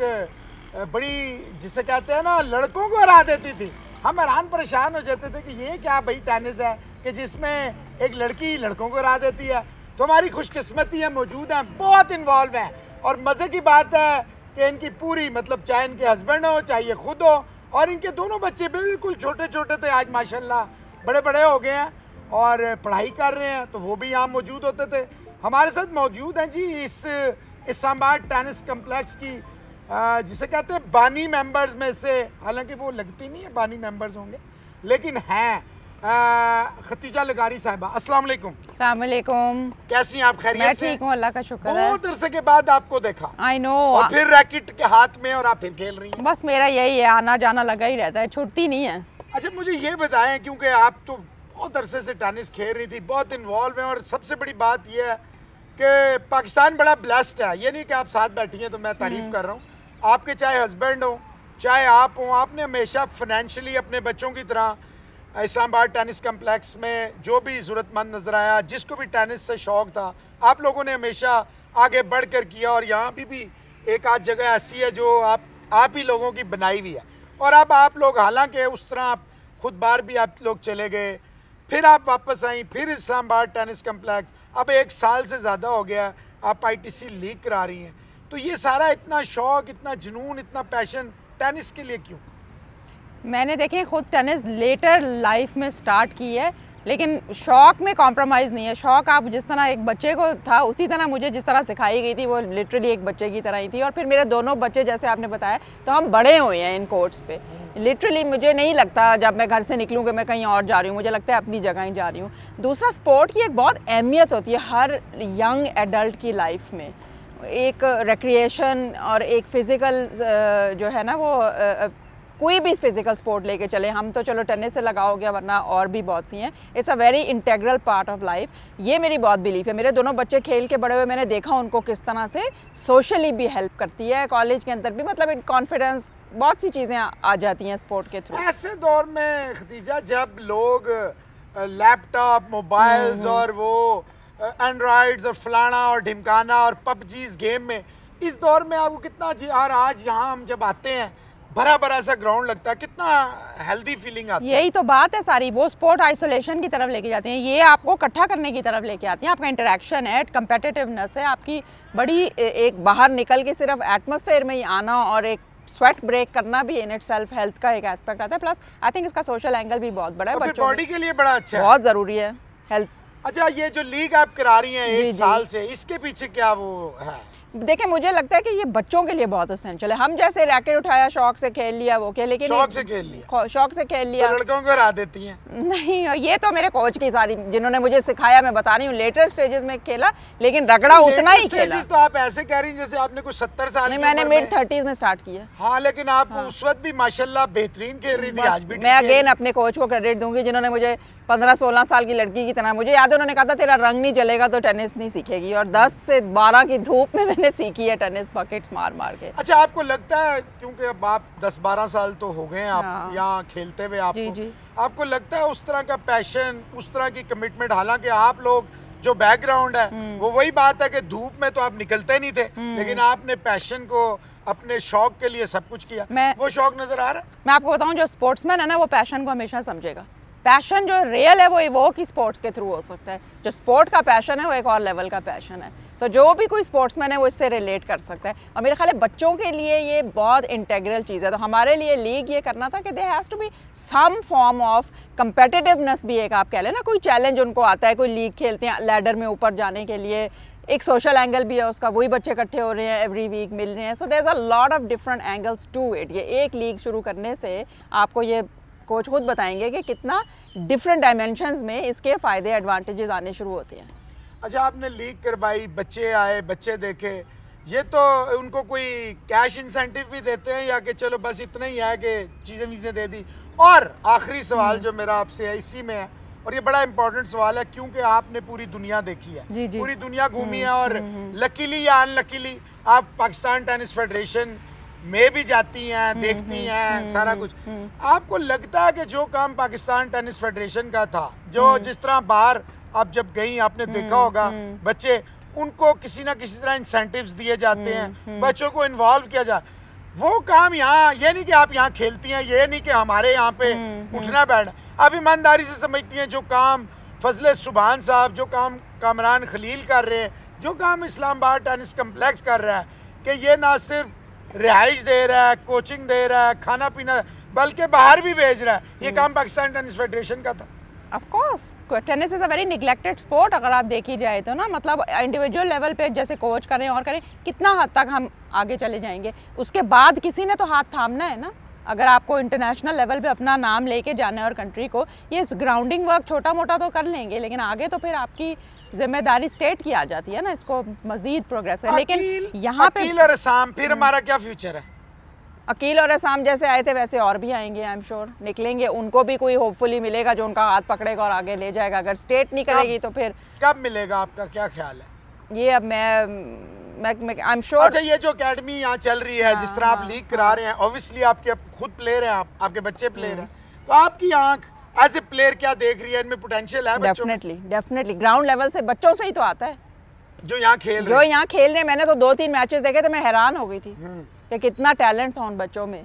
बड़ी जिसे कहते हैं ना लड़कों को हरा देती थी हम हैरान परेशान हो जाते थे कि ये क्या भाई टेनिस है कि जिसमें एक लड़की लड़कों को हरा देती है तो हमारी खुशकिस्मती है मौजूद हैं बहुत इन्वॉल्व हैं और मज़े की बात है कि इनकी पूरी मतलब चाहे इनके हस्बैंड हो चाहे ये खुद हो और इनके दोनों बच्चे बिल्कुल छोटे छोटे थे आज माशाल्लाह बड़े बड़े हो गए हैं और पढ़ाई कर रहे हैं तो वो भी यहाँ मौजूद होते थे हमारे साथ मौजूद हैं जी इस इस्लामाबाद टेनिस कम्प्लेक्स की जिसे कहते हैं बानी मेंबर्स में से हालांकि वो लगती नहीं है बानी मेंबर्स होंगे लेकिन हैं खतीजा लगारी साहबा अस्सलाम कैसी हैं आप खैरियत मैं ठीक हूँ अल्लाह का शुक्र है बहुत अरसे के बाद आपको देखा आई नो फिर रैकेट के हाथ में और आप फिर खेल रही हैं बस मेरा यही है आना जाना लगा ही रहता है छुट्टी नहीं है अच्छा मुझे ये बताएं क्योंकि आप तो बहुत अरसे से टेनिस खेल रही थी बहुत इन्वॉल्व है और सबसे बड़ी बात यह है कि पाकिस्तान बड़ा ब्लेस्ड है ये नहीं कि आप साथ बैठी हैं तो मैं तारीफ हम्म। कर रहा हूँ आपके चाहे हस्बैंड हो चाहे आप हों आपने हमेशा फाइनेंशियली अपने बच्चों की तरह इस्लामाबाद टेनिस कम्प्लेक्स में जो भी ज़रूरतमंद नज़र आया जिसको भी टेनिस से शौक़ था आप लोगों ने हमेशा आगे बढ़ कर किया और यहाँ भी भी एक आध जगह ऐसी है जो आप आप ही लोगों की बनाई हुई है और अब आप लोग हालांकि उस तरह आप खुद बार भी आप लोग चले गए फिर आप वापस आई फिर इस्लामाबाद टेनिस कम्प्लेक्स अब एक साल से ज़्यादा हो गया आप सी लीग करा रही हैं तो ये सारा इतना शौक़ इतना जुनून इतना पैशन टेनिस के लिए क्यों मैंने देखें खुद टेनिस लेटर लाइफ में स्टार्ट की है लेकिन शौक़ में कॉम्प्रोमाइज़ नहीं है शौक़ आप जिस तरह एक बच्चे को था उसी तरह मुझे जिस तरह सिखाई गई थी वो लिटरली एक बच्चे की तरह ही थी और फिर मेरे दोनों बच्चे जैसे आपने बताया तो हम बड़े हुए हैं इन कोर्ट्स पे लिटरली मुझे नहीं लगता जब मैं घर से निकलूँ कि मैं कहीं और जा रही हूँ मुझे लगता है अपनी जगह ही जा रही हूँ दूसरा स्पोर्ट की एक बहुत अहमियत होती है हर यंग एडल्ट की लाइफ में एक रिक्रिएशन और एक फ़िज़िकल जो है ना वो कोई भी फिज़िकल स्पोर्ट लेके चले हम तो चलो टेनिस से लगा हो गया वरना और भी बहुत सी हैं it's a very integral part of life ये मेरी बहुत बिलीफ है मेरे दोनों बच्चे खेल के बड़े हुए मैंने देखा उनको किस तरह से सोशली भी हेल्प करती है कॉलेज के अंदर भी मतलब कॉन्फिडेंस बहुत सी चीज़ें आ जाती हैं स्पोर्ट के थ्रू ऐसे दौर में खदीजा जब लोग लैपटॉप मोबाइल्स हम्म, हम्म। और वो एंड्रॉइड और फलाना और ढिमकाना और पबजीज गेम में इस दौर में आपको कितना जी यार आज यहाँ हम जब आते हैं भरा भरा सा ग्राउंड लगता है कितना हेल्दी फीलिंग आती है यही तो बात है सारी वो स्पोर्ट आइसोलेशन की तरफ लेके जाते हैं ये आपको इकट्ठा करने की तरफ लेके आती है आपका इंटरेक्शन है कंपेटिटिवनेस है आपकी बड़ी एक बाहर निकल के सिर्फ एटमोसफेयर में ही आना और एक स्वेट ब्रेक करना भी इन इट सेल्फ हेल्थ का एक एस्पेक्ट आता है प्लस आई थिंक इसका सोशल एंगल भी बहुत बड़ा है बच्चों बॉडी के लिए बड़ा अच्छा बहुत ज़रूरी है हेल्थ अच्छा ये जो लीग आप करा रही हैं एक साल से इसके पीछे क्या वो है देखें मुझे लगता है कि ये बच्चों के लिए बहुत असेंशियल है हम जैसे रैकेट उठाया शौक से खेल लिया वो खेल लेकिन शौक से खेल लिया शौक से खेल लिया तो लड़कों को हरा देती हैं नहीं ये तो मेरे कोच की सारी जिन्होंने मुझे सिखाया मैं बता रही हूँ लेटर स्टेजेस में खेला लेकिन रगड़ा उतना ही खेला तो आप ऐसे कह रही जैसे आपने कुछ सत्तर साल मैंने मिड थर्टीज में स्टार्ट किया हाँ लेकिन आप हाँ। उस वक्त भी माशाला बेहतरीन खेल रही थी आज भी मैं अगेन अपने कोच को क्रेडिट दूंगी जिन्होंने मुझे पंद्रह सोलह साल की लड़की की तरह मुझे याद है उन्होंने कहा था तेरा रंग नहीं चलेगा तो टेनिस नहीं सीखेगी और दस से बारह की धूप में मैंने मैंने सीखी है टेनिस बकेट्स मार मार के अच्छा आपको लगता है क्योंकि अब आप 10-12 साल तो हो गए हैं आप हाँ। यहाँ खेलते हुए आपको जी जी। आपको लगता है उस तरह का पैशन उस तरह की कमिटमेंट हालांकि आप लोग जो बैकग्राउंड है हम्म। वो वही बात है कि धूप में तो आप निकलते नहीं थे हम्म। लेकिन आपने पैशन को अपने शौक के लिए सब कुछ किया मैं वो शौक नजर आ रहा है मैं आपको बताऊं जो स्पोर्ट्समैन है ना वो पैशन को हमेशा समझेगा पैशन जो रियल है वो इवोक ही स्पोर्ट्स के थ्रू हो सकता है जो स्पोर्ट का पैशन है वो एक और लेवल का पैशन है सो so, जो भी कोई स्पोर्ट्समैन है वो इससे रिलेट कर सकता है और मेरे ख्याल है बच्चों के लिए ये बहुत इंटेग्रल चीज़ है तो हमारे लिए लीग ये करना था कि they has to be some form of competitiveness भी एक आप कह लें ना कोई चैलेंज उनको आता है कोई लीग खेलते हैं लैडर में ऊपर जाने के लिए एक सोशल एंगल भी है उसका वही बच्चे इकट्ठे हो रहे हैं एवरी वीक मिल रहे हैं so there is a lot of different angles to it ये एक लीग शुरू करने से आपको ये कोच खुद बताएंगे कि कितना डिफरेंट डायमेंशन में इसके फ़ायदे एडवांटेजेस आने शुरू होते हैं अच्छा आपने लीक करवाई बच्चे आए बच्चे देखे ये तो उनको कोई कैश इंसेंटिव भी देते हैं या कि चलो बस इतना ही है कि चीज़ें वीज़ें दे दी और आखिरी सवाल हम्म। जो मेरा आपसे है इसी में है और ये बड़ा इंपॉर्टेंट सवाल है क्योंकि आपने पूरी दुनिया देखी है जी जी। पूरी दुनिया घूमी है हम्म, और लकीली हम्म, या अनलकीली आप पाकिस्तान टेनिस फेडरेशन में भी जाती हैं हम्म, देखती हम्म, हैं हम्म, सारा कुछ आपको लगता है कि जो काम पाकिस्तान टेनिस फेडरेशन का था जो जिस तरह बाहर आप जब गई आपने देखा होगा बच्चे उनको किसी ना किसी तरह इंसेंटिव दिए जाते हैं बच्चों को इन्वॉल्व किया जाए वो काम यहाँ ये नहीं कि आप यहाँ खेलती हैं ये नहीं कि हमारे यहाँ पे उठना बैठना आप ईमानदारी से समझती हैं जो काम फजल सुबहान साहब जो काम कामरान खलील कर रहे हैं जो काम इस्लामाबाद टेनिस कम्प्लेक्स कर रहा है कि ये ना सिर्फ रिहाइश दे रहा है कोचिंग दे रहा है खाना पीना बल्कि बाहर भी भेज रहा है ये हम्म। काम पाकिस्तान टेनिस फेडरेशन का था of course tennis is a very neglected sport अगर आप देखी जाए तो ना मतलब इंडिविजुअल लेवल पे जैसे कोच करें और करें कितना हद तक हम आगे चले जाएंगे उसके बाद किसी ने तो हाथ थामना है ना अगर आपको इंटरनेशनल लेवल पे अपना नाम लेके जाना है और कंट्री को ये ग्राउंडिंग वर्क छोटा मोटा तो कर लेंगे लेकिन आगे तो फिर आपकी जिम्मेदारी स्टेट की आ जाती है ना इसको मजीद प्रोग्रेस है लेकिन यहाँ पे और असाम फिर हम्म। हमारा क्या फ्यूचर है अकील और असाम जैसे आए थे वैसे और भी आएंगे आई एम श्योर निकलेंगे उनको भी कोई होपफुली मिलेगा जो उनका हाथ पकड़ेगा और आगे ले जाएगा अगर स्टेट नहीं करेगी तो फिर कब मिलेगा आपका क्या ख्याल है ये अब मैं आई एम श्योर अच्छा ये जो एकेडमी यहाँ चल रही है जिस तरह हाँ, आप लीग हाँ। करा रहे हैं ऑब्वियसली आपके खुद प्लेयर हैं आप आपके बच्चे प्लेयर हम्म। हैं तो आपकी आंख एज ए प्लेयर क्या देख रही है इनमें पोटेंशियल है डेफिनेटली डेफिनेटली ग्राउंड लेवल से बच्चों से ही तो आता है जो यहाँ खेल जो यहाँ खेल रहे हैं मैंने तो दो तीन मैचेस देखे थे तो मैं हैरान हो गई थी हम्म। कि कितना टैलेंट था उन बच्चों में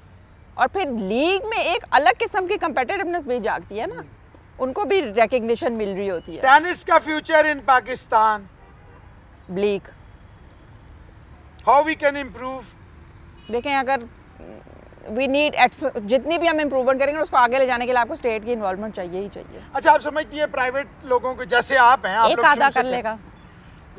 और फिर लीग में एक अलग किस्म की कंपेटेटिवनेस भी जागती है ना हम्म। उनको भी रिकग्निशन मिल रही होती है टेनिस का future in Pakistan bleak how we can improve देखें अगर वी नीड एट जितनी भी हम इम्प्रूवमेंट करेंगे उसको आगे ले जाने के लिए आपको स्टेट की इन्वॉल्वमेंट चाहिए ही चाहिए अच्छा आप समझती हैं प्राइवेट लोगों को जैसे आप हैं आप एक आधा कर लेगा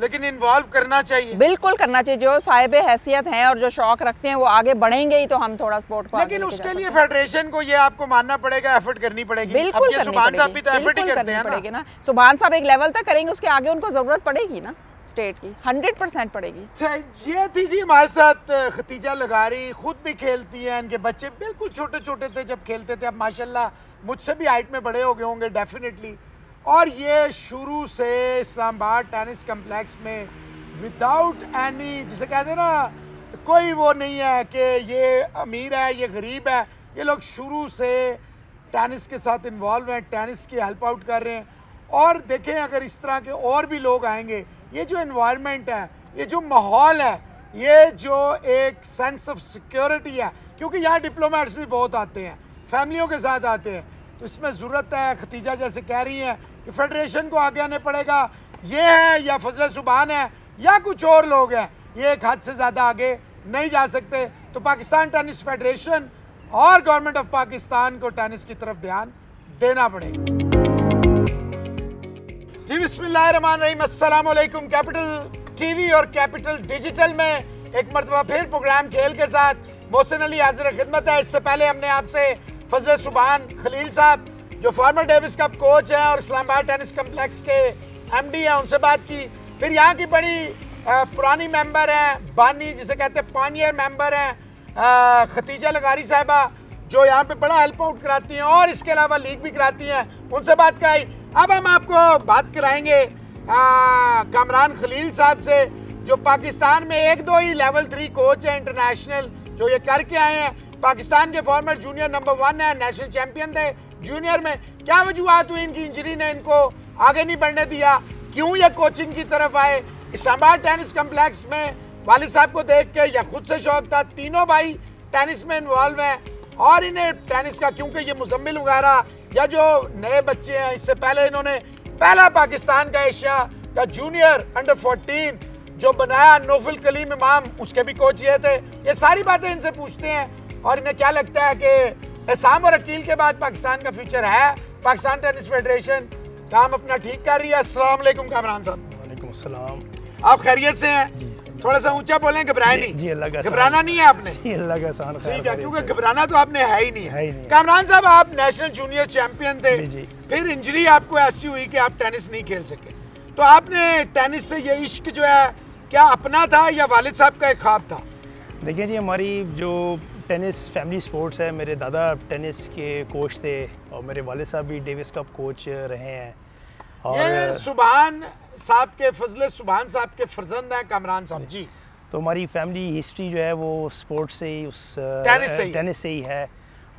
लेकिन इन्वॉल्व करना चाहिए बिल्कुल करना चाहिए जो साहिब हैसियत हैं और जो शौक रखते हैं वो आगे बढ़ेंगे ही तो हम थोड़ा स्पोर्ट को लेकिन उसके लिए फेडरेशन को ये आपको मानना पड़ेगा एफर्ट करनी पड़ेगी बिल्कुल सुबहान साहब भी तो एफर्ट ही करते हैं ना सुबहान साहब एक लेवल तक करेंगे उसके आगे उनको जरूरत पड़ेगी ना स्टेट की हंड्रेड परसेंट पड़ेगी अच्छा, ये थी जी हमारे साथ खतीजा लगा रही खुद भी खेलती हैं इनके बच्चे बिल्कुल छोटे छोटे थे जब खेलते थे अब माशाल्लाह मुझसे भी हाइट में बड़े हो गए होंगे डेफिनेटली और ये शुरू से इस्लामाबाद टेनिस कम्प्लेक्स में विदाउट एनी जिसे कहते हैं ना कोई वो नहीं है कि ये अमीर है ये गरीब है ये लोग शुरू से टेनिस के साथ इन्वॉल्व हैं टेनिस की हेल्प आउट कर रहे हैं और देखें अगर इस तरह के और भी लोग आएंगे ये जो इन्वायरमेंट है ये जो माहौल है ये जो एक सेंस ऑफ सिक्योरिटी है क्योंकि यहाँ डिप्लोमेट्स भी बहुत आते हैं फैमिलियों के साथ आते हैं तो इसमें ज़रूरत है खतीजा जैसे कह रही हैं कि फेडरेशन को आगे आने पड़ेगा ये है या फजल सुबहान है या कुछ और लोग हैं ये एक हद से ज़्यादा आगे नहीं जा सकते तो पाकिस्तान टेनिस फेडरेशन और गवर्नमेंट ऑफ पाकिस्तान को टेनिस की तरफ ध्यान देना पड़ेगा जी बिस्मिल्लाम कैपिटल टीवी और कैपिटल डिजिटल में एक मरतबा फिर प्रोग्राम खेल के साथ मोहसिन अली हाजिर खिदमत है इससे पहले हमने आपसे फजल सुबहान खलील साहब जो फार्मर डेविस कप कोच हैं और इस्लामाबाद टेनिस कम्प्लेक्स के एमडी हैं उनसे बात की फिर यहाँ की बड़ी पुरानी मेंबर हैं बानी जिसे कहते हैं पानियर मेंबर हैं खतीजा लगारी साहबा जो यहाँ पे बड़ा हेल्प आउट कराती हैं और इसके अलावा लीग भी कराती हैं उनसे बात कराई अब हम आपको बात कराएंगे कामरान खलील साहब से जो पाकिस्तान में एक दो ही लेवल थ्री कोच है इंटरनेशनल जो ये करके आए हैं पाकिस्तान के फॉर्मर जूनियर नंबर वन है नेशनल चैंपियन थे जूनियर में क्या वजूहत हुई इनकी इंजरी ने इनको आगे नहीं बढ़ने दिया क्यों ये कोचिंग की तरफ आए इस्लामाबाद टेनिस कम्प्लेक्स में वालिद साहब को देख के या खुद से शौक था तीनों भाई टेनिस में इन्वॉल्व हैं और इन्हें टेनिस का क्योंकि ये मुजम्मिल वगैरह या जो नए बच्चे हैं इससे पहले इन्होंने पहला पाकिस्तान का एशिया का जूनियर अंडर 14 जो बनाया नोफिल कलीम इमाम उसके भी कोच ये थे ये सारी बातें इनसे पूछते हैं और इन्हें क्या लगता है कि एसाम और अकील के बाद पाकिस्तान का फ्यूचर है पाकिस्तान टेनिस फेडरेशन काम अपना ठीक कर रही है असलम कामरान साहब वाले आप खैरियत से हैं थोड़ा सा ऊंचा बोले घबराए नहीं जी अल्लाह का घबराना नहीं है आपने जी अल्लाह का आसान ठीक है क्योंकि घबराना तो आपने है ही नहीं है, है कामरान साहब आप नेशनल जूनियर चैंपियन थे फिर इंजरी आपको ऐसी हुई कि आप टेनिस नहीं खेल सके तो आपने टेनिस से ये इश्क जो है क्या अपना था या वालिद साहब का एक ख्वाब था देखिए जी हमारी जो टेनिस फैमिली स्पोर्ट्स है मेरे दादा टेनिस के कोच थे और मेरे वालिद साहब भी डेविस कप कोच रहे हैं और सुबह साहब के फजल सुबहान साहब के फर्जंद हैं कामरान साहब जी तो हमारी फैमिली हिस्ट्री जो है वो स्पोर्ट्स से ही उस टेनिस से टेनिस से ही है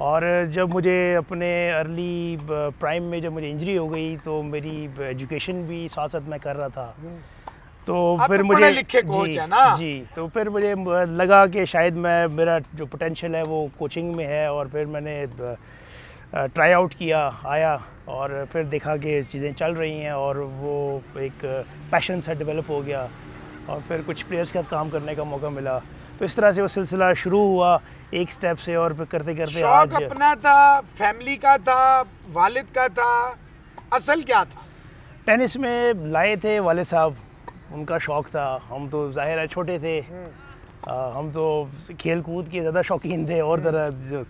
और जब मुझे अपने अर्ली प्राइम में जब मुझे इंजरी हो गई तो मेरी एजुकेशन भी साथ साथ मैं कर रहा था हम्म। तो, तो फिर मुझे लिखे कोच है ना जी तो फिर मुझे लगा कि शायद मैं मेरा जो पोटेंशियल है वो कोचिंग में है और फिर मैंने ट्राई आउट किया आया और फिर देखा कि चीज़ें चल रही हैं और वो एक पैशन सा डेवलप हो गया और फिर कुछ प्लेयर्स के साथ काम करने का मौका मिला तो इस तरह से वो सिलसिला शुरू हुआ एक स्टेप से और फिर करते करते शौक आज अपना था फैमिली का था वालिद का था असल क्या था टेनिस में लाए थे वालिद साहब उनका शौक़ था हम तो जाहिर है छोटे थे हम्म। आ, हम तो खेल कूद के ज़्यादा शौकीन थे और तरह जो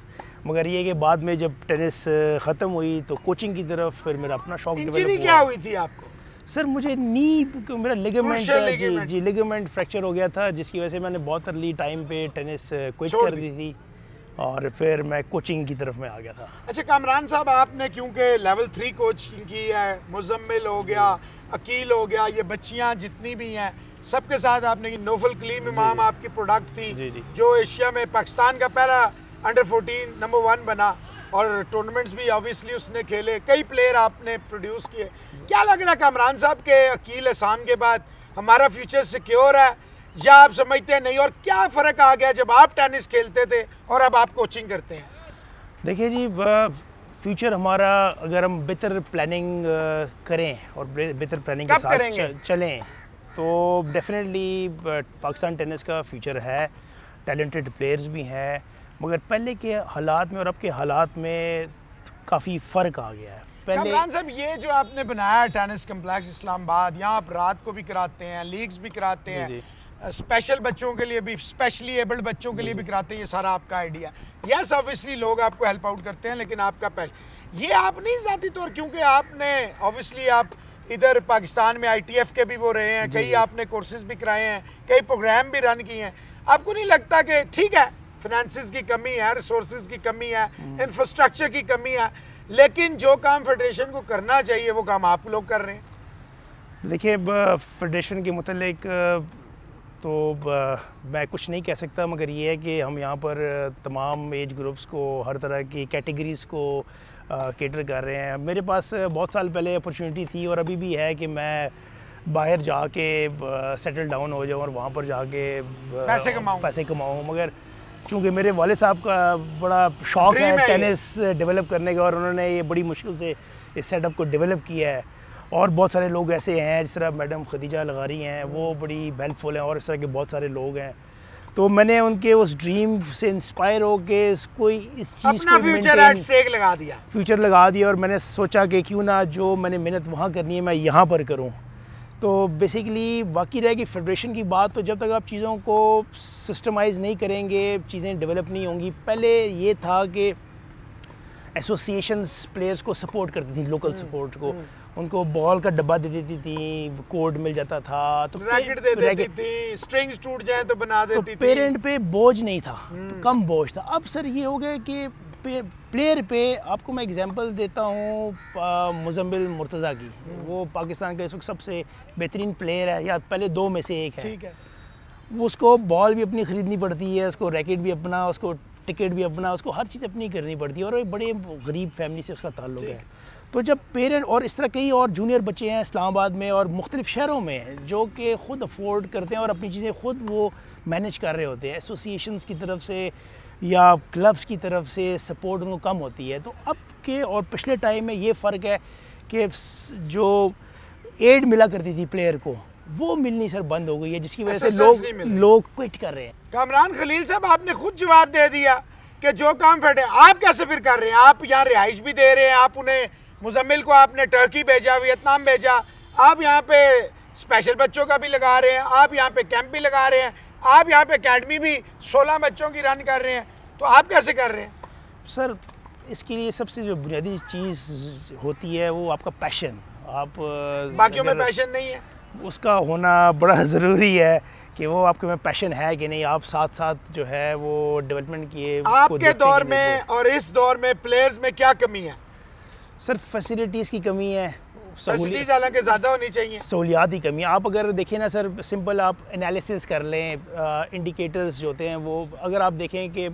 मगर ये कि बाद में जब टेनिस ख़त्म हुई तो कोचिंग की तरफ फिर मेरा अपना शौक इंजरी क्या हुई थी आपको सर मुझे नी मेरा लिगामेंट जी जी लिगामेंट फ्रैक्चर हो गया था जिसकी वजह से मैंने बहुत अर्ली टाइम पे टेनिस क्विट कर दी थी और फिर मैं कोचिंग की तरफ में आ गया था अच्छा कामरान साहब आपने क्योंकि लेवल थ्री कोचिंग की है मुजम्मिल हो गया अकील हो गया ये बच्चियाँ जितनी भी हैं सबके साथ आपने की नोफल इमाम आपकी प्रोडक्ट थी जी जी जो एशिया में पाकिस्तान का पहला अंडर 14 नंबर वन बना और टूर्नामेंट्स भी ऑब्वियसली उसने खेले कई प्लेयर आपने प्रोड्यूस किए क्या लग रहा है कामरान साहब के अकील असाम के बाद हमारा फ्यूचर सिक्योर है या आप समझते हैं नहीं और क्या फ़र्क आ गया जब आप टेनिस खेलते थे और अब आप कोचिंग करते हैं देखिए जी फ्यूचर हमारा अगर हम बेहतर प्लानिंग करें और बेहतर प्लानिंग के साथ चलें तो डेफिनेटली पाकिस्तान टेनिस का फ्यूचर है टैलेंटेड प्लेयर्स भी हैं मगर पहले के हालात में और अब के हालात में काफ़ी फ़र्क आ गया है साहब ये जो आपने बनाया टेनिस कम्प्लेक्स इस्लामाबाद यहाँ आप रात को भी कराते हैं लीग्स भी कराते हैं स्पेशल बच्चों के लिए भी स्पेशली एबल्ड बच्चों के लिए भी कराते हैं ये सारा आपका आइडिया यस ऑब्वियसली लोग आपको हेल्प आउट करते हैं लेकिन आपका पैश ये आप नहीं जाती तौर तो क्योंकि आपने ऑब्वियसली आप इधर पाकिस्तान में आई के भी वो रहे हैं कई आपने कोर्सेज भी कराए हैं कई प्रोग्राम भी रन किए हैं आपको नहीं लगता कि ठीक है फाइनेंसिस की कमी है रिसोर्स की कमी है इंफ्रास्ट्रक्चर की कमी है लेकिन जो काम फेडरेशन को करना चाहिए वो काम आप लोग कर रहे हैं देखिए फेडरेशन के मतलब तो मैं कुछ नहीं कह सकता मगर ये है कि हम यहाँ पर तमाम एज ग्रुप्स को हर तरह की कैटेगरीज़ को केटर कर रहे हैं मेरे पास बहुत साल पहले अपॉर्चुनिटी थी और अभी भी है कि मैं बाहर जाके सेटल डाउन हो जाऊँ और वहाँ पर जाके पैसे कमाऊँ पैसे कमाऊँ मगर चूँकि मेरे वाले साहब का बड़ा शौक है टेनिस डेवलप करने का और उन्होंने ये बड़ी मुश्किल से इस सेटअप को डेवलप किया है और बहुत सारे लोग ऐसे हैं जिस तरह मैडम खदीजा लगारी हैं वो बड़ी हेल्पफुल हैं और इस तरह के बहुत सारे लोग हैं तो मैंने उनके उस ड्रीम से इंस्पायर होके कोई इस चीज़ को फ्यूचर लगा दिया फ्यूचर लगा दिया और मैंने सोचा कि क्यों ना जो मैंने मेहनत वहाँ करनी है मैं यहाँ पर करूँ तो बेसिकली बाकी रहेगी फेडरेशन की बात तो जब तक आप चीज़ों को सिस्टमाइज़ नहीं करेंगे चीज़ें डेवलप नहीं होंगी पहले ये था कि एसोसिएशंस प्लेयर्स को सपोर्ट करती थी लोकल सपोर्ट हम्म, को हम्म। उनको बॉल का डब्बा दे देती थी कोड मिल जाता था तो रैकेट दे देती थी स्ट्रिंग्स टूट जाए तो बना तो देती तो पेरेंट पे बोझ नहीं था हम्म। कम बोझ था अब सर ये हो गया कि प्लेयर पे आपको मैं एग्जांपल देता हूँ मुजम्बिल मुर्तज़ा की हम्म। वो पाकिस्तान का इस वक्त सबसे बेहतरीन प्लेयर है या पहले दो में से एक है ठीक है उसको बॉल भी अपनी ख़रीदनी पड़ती है उसको रैकेट भी अपना उसको टिकट भी अपना उसको हर चीज़ अपनी करनी पड़ती है और एक बड़े गरीब फैमिली से उसका ताल्लुक है तो जब पेरेंट और इस तरह कई और जूनियर बच्चे हैं इस्लामाबाद में और मुख्तलिफ शहरों में जो कि ख़ुद अफोर्ड करते हैं और अपनी चीज़ें ख़ुद वो मैनेज कर रहे होते हैं एसोसिएशन की तरफ से या क्लब्स की तरफ से सपोर्ट उनको कम होती है तो अब के और पिछले टाइम में ये फ़र्क है कि जो एड मिला करती थी प्लेयर को वो मिलनी सर बंद हो गई है जिसकी वजह से लोग लोग क्विट कर रहे हैं कामरान खलील साहब आपने खुद जवाब दे दिया कि जो काम फेट है आप कैसे फिर कर रहे हैं आप यहाँ रिहाइश भी दे रहे हैं आप उन्हें मुजम्मिल को आपने टर्की भेजा वियतनाम भेजा आप यहाँ पे स्पेशल बच्चों का भी लगा रहे हैं आप यहाँ पे कैंप भी लगा रहे हैं आप यहाँ पे अकेडमी भी 16 बच्चों की रन कर रहे हैं तो आप कैसे कर रहे हैं सर इसके लिए सबसे जो बुनियादी चीज़ होती है वो आपका पैशन आप बाकियों में पैशन नहीं है उसका होना बड़ा ज़रूरी है कि वो आपके में पैशन है कि नहीं आप साथ साथ जो है वो डेवलपमेंट किए आपके दौर में और इस दौर में प्लेयर्स में क्या कमी है सर फैसिलिटीज़ की कमी है तो हालांकि ज़्यादा होनी चाहिए सहूलियात ही कमी आप अगर देखें ना सर सिंपल आप एनालिसिस कर लें इंडिकेटर्स जो होते हैं वो अगर आप देखें कि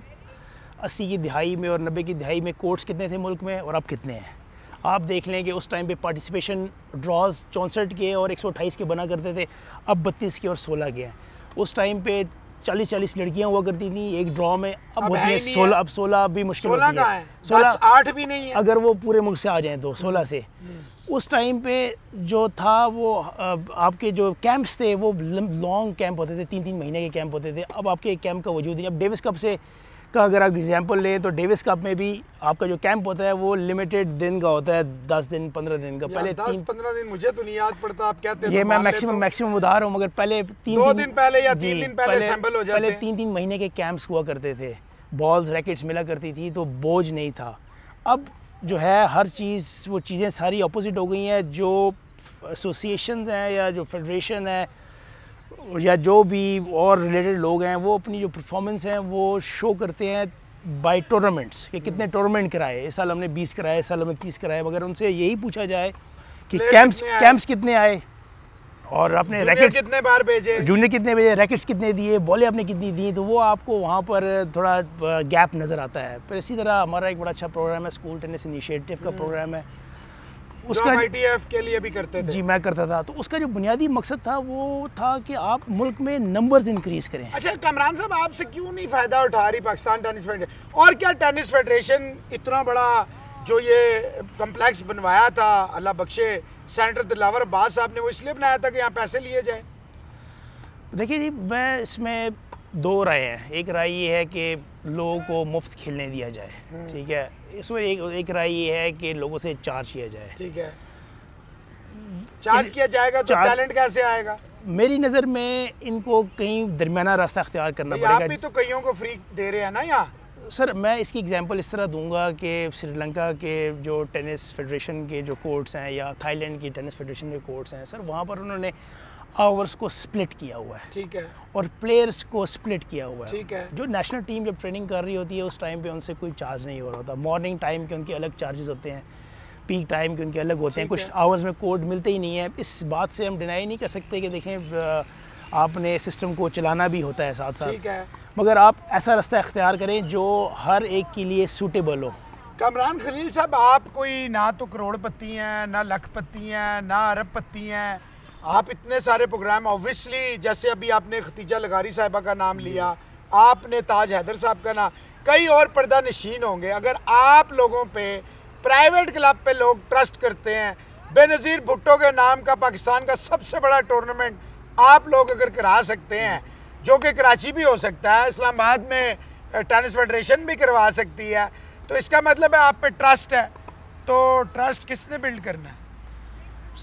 अस्सी की दिहाई में और नब्बे की दिहाई में कोर्ट्स कितने थे मुल्क में और अब कितने हैं आप देख लें कि उस टाइम पे पार्टिसिपेशन ड्रॉज चौंसठ के और अट्ठाईस के बना करते थे अब बत्तीस के और सोलह के हैं उस टाइम पे चालीस चालीस लड़कियां हुआ करती थी एक ड्रॉ में अब, अब होती है सोलह अब सोलह भी मुश्किल सोलह है सोलह आठ भी नहीं है अगर वो पूरे मुल्क से आ जाएं तो सोलह हम्म। से हम्म। उस टाइम पे जो था वो आपके जो कैंप्स थे वो लॉन्ग कैंप होते थे तीन तीन महीने के कैंप होते थे अब आपके कैंप का वजूद नहीं अब डेविस कप से का अगर आप एग्जांपल लें तो डेविस कप में भी आपका जो कैंप होता है वो लिमिटेड दिन का होता है दस दिन पंद्रह दिन का पहले दस पंद्रह दिन मुझे तो नहीं याद पड़ता आप कहते हैं ये मैं मैक्सिमम मैक्सिमम उधार रहा हूँ मगर पहले तीन दो दिन पहले या तीन दिन पहले सैंपल हो जाते पहले तीन तीन महीने के कैंप्स हुआ करते थे बॉल्स रैकेट्स मिला करती थी तो बोझ नहीं था अब जो है हर चीज़ वो चीज़ें सारी अपोजिट हो गई हैं जो एसोसिएशन हैं या जो फेडरेशन है या जो भी और रिलेटेड लोग हैं वो अपनी जो परफॉर्मेंस हैं वो शो करते हैं बाई टूर्नामेंट्स कि कितने टूर्नामेंट हम्म। कराए इस साल हमने बीस कराए इस साल हमने तीस कराए मगर उनसे यही पूछा जाए कि कैंप्स कैंप्स कितने आए और अपने रैकेट कितने बार भेजे जूनियर कितने भेजे रैकेट्स कितने दिए बॉले आपने कितनी दी तो वो आपको वहाँ पर थोड़ा गैप नज़र आता है पर इसी तरह हमारा एक बड़ा अच्छा प्रोग्राम है स्कूल टेनिस इनिशिएटिव का प्रोग्राम हम्म। है उसका आईटीएफ के लिए भी करते थे जी मैं करता था तो उसका जो बुनियादी मकसद था वो था कि आप मुल्क में नंबर्स इंक्रीज करें अच्छा कमरान साहब आपसे क्यों नहीं फ़ायदा उठा रही पाकिस्तान टेनिस फेडरेशन और क्या टेनिस फेडरेशन इतना बड़ा जो ये कम्प्लेक्स बनवाया था अल्लाह बख्शे सेंटर दिलावर अब्बास साहब ने वो इसलिए बनाया था कि यहाँ पैसे लिए जाए देखिए जी मैं इसमें दो राय हैं एक राय ये है कि लोगों को मुफ्त खेलने दिया जाए हम्म। ठीक है इसमें एक एक राय ये है कि लोगों से चार्ज किया जाए ठीक है चार्ज किया जाएगा तो टैलेंट कैसे आएगा मेरी नज़र में इनको कहीं दरमियाना रास्ता अख्तियार करना पड़ेगा आप भी तो कईयों को फ्री दे रहे हैं ना यहाँ सर मैं इसकी एग्जांपल इस तरह दूंगा कि श्रीलंका के जो टेनिस फेडरेशन के जो कोर्ट्स हैं या थाईलैंड की टेनिस फेडरेशन के कोर्ट्स हैं सर वहाँ पर उन्होंने आवर्स को स्प्लिट किया हुआ है ठीक है और प्लेयर्स को स्प्लिट किया हुआ है ठीक है जो नेशनल टीम जब ट्रेनिंग कर रही होती है उस टाइम पे उनसे कोई चार्ज नहीं हो रहा होता मॉर्निंग टाइम के उनके अलग चार्जेस होते हैं पीक टाइम के उनके अलग होते हैं कुछ आवर्स में कोड मिलते ही नहीं है इस बात से हम डिनाई नहीं कर सकते कि देखें आपने सिस्टम को चलाना भी होता है साथ साथ ठीक है मगर आप ऐसा रास्ता अख्तियार करें जो हर एक के लिए सूटेबल हो कमरान खलील साहब आप कोई ना तो करोड़पति हैं ना लखपति हैं ना अरबपति हैं आप इतने सारे प्रोग्राम ऑब्वियसली जैसे अभी आपने खतीजा लगारी साहबा का नाम लिया आपने ताज हैदर साहब का नाम कई और पर्दा नशीन होंगे अगर आप लोगों पे प्राइवेट क्लब पे लोग ट्रस्ट करते हैं बेनज़ीर भुट्टो के नाम का पाकिस्तान का सबसे बड़ा टूर्नामेंट आप लोग अगर करा सकते हैं जो कि कराची भी हो सकता है इस्लामाबाद में टेनिस फेडरेशन भी करवा सकती है तो इसका मतलब है आप पे ट्रस्ट है तो ट्रस्ट किसने बिल्ड करना है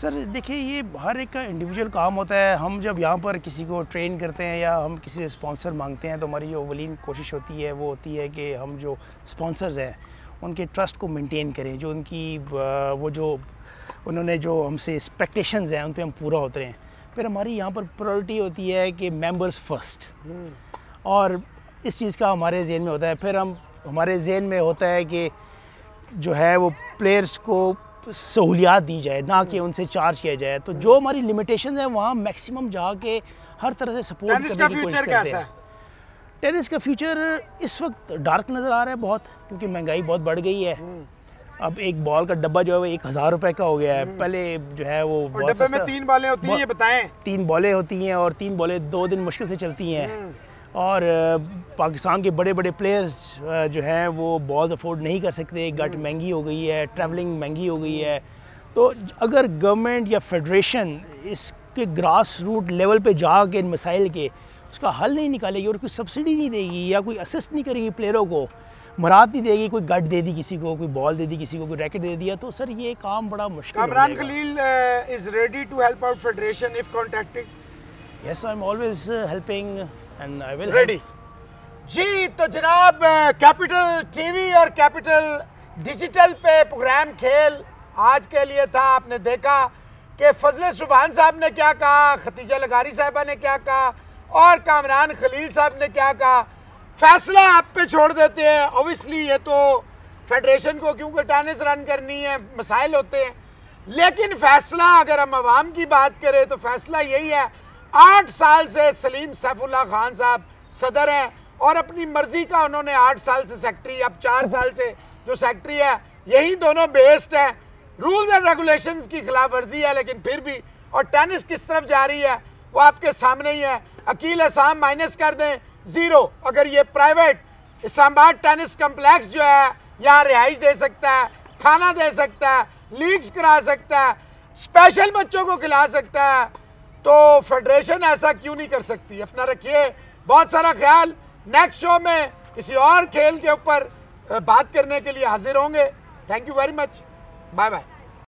सर देखिए ये हर एक का इंडिविजुअल काम होता है हम जब यहाँ पर किसी को ट्रेन करते हैं या हम किसी से स्पॉन्सर मांगते हैं तो हमारी जो वलीन कोशिश होती है वो होती है कि हम जो स्पॉन्सर्स हैं उनके ट्रस्ट को मेंटेन करें जो उनकी वो जो उन्होंने जो हमसे एक्सपेक्टेशंस हैं उन पर हम पूरा उतरें फिर हमारी यहाँ पर प्रायोरिटी होती है कि मेंबर्स हम्म। फर्स्ट और इस चीज़ का हमारे जहन में होता है फिर हम हमारे जहन में होता है कि जो है वो प्लेयर्स को सहूलियात दी जाए ना कि उनसे चार्ज किया जाए तो जो हमारी लिमिटेशन है वहाँ मैक्सिमम जाके हर तरह से सपोर्ट करने की कोशिश करते हैं टेनिस का फ्यूचर इस वक्त डार्क नज़र आ रहा है बहुत क्योंकि महंगाई बहुत बढ़ गई है हम्म। अब एक बॉल का डब्बा जो है वो एक हज़ार रुपये का हो गया है हम्म। पहले जो है वो डब्बे में तीन बॉलें होती हैं ये बताएं तीन बॉलें होती हैं और तीन बॉलें दो दिन मुश्किल से चलती हैं हम्म। और पाकिस्तान के बड़े बड़े प्लेयर्स जो हैं वो बॉल्स अफोर्ड नहीं कर सकते गट हम्म। महंगी हो गई है ट्रैवलिंग महंगी हो गई है तो अगर गवर्नमेंट या फेडरेशन इसके ग्रास रूट लेवल पे जाके इन मसाइल के उसका हल नहीं निकालेगी और कोई सब्सिडी नहीं देगी या कोई असिस्ट नहीं करेगी प्लेयरों को मुराद नहीं देगी कोई गट दे दी किसी को कोई बॉल दे दी किसी को कोई रैकेट दे दिया तो सर ये काम बड़ा मुश्किल Kamran Khalil is ready to help out federation if contacted yes I am always helping and I will ready जी तो जनाब कैपिटल uh, टीवी और कैपिटल डिजिटल पे प्रोग्राम खेल आज के लिए था आपने देखा कि फजल सुबहान साहब ने क्या कहा खतीजा लगारी साहबा ने क्या कहा और कामरान खलील साहब ने क्या कहा फैसला आप पे छोड़ देते हैं ऑब्वियसली ये तो फेडरेशन को क्योंकि टेनिस रन करनी है मसाइल होते हैं लेकिन फैसला अगर हम आवाम की बात करें तो फैसला यही है आठ साल से सलीम सैफुल्ला खान साहब सदर हैं और अपनी मर्जी का उन्होंने आठ साल से सेक्रेटरी अब चार साल से जो सेक्रेटरी है यही दोनों बेस्ड हैं रूल्स एंड रेगुलेशंस की खिलाफ वर्जी है लेकिन फिर भी और टेनिस किस तरफ जा रही है वो आपके सामने ही है अकील असाम माइनस कर दें ज़ीरो अगर ये प्राइवेट इस्लामाबाद टेनिस कम्प्लेक्स जो है यहाँ रिहाइश दे सकता है खाना दे सकता है लीग्स करा सकता है स्पेशल बच्चों को खिला सकता है तो फेडरेशन ऐसा क्यों नहीं कर सकती अपना रखिए बहुत सारा ख्याल नेक्स्ट शो में किसी और खेल के ऊपर बात करने के लिए हाजिर होंगे thank you very much bye bye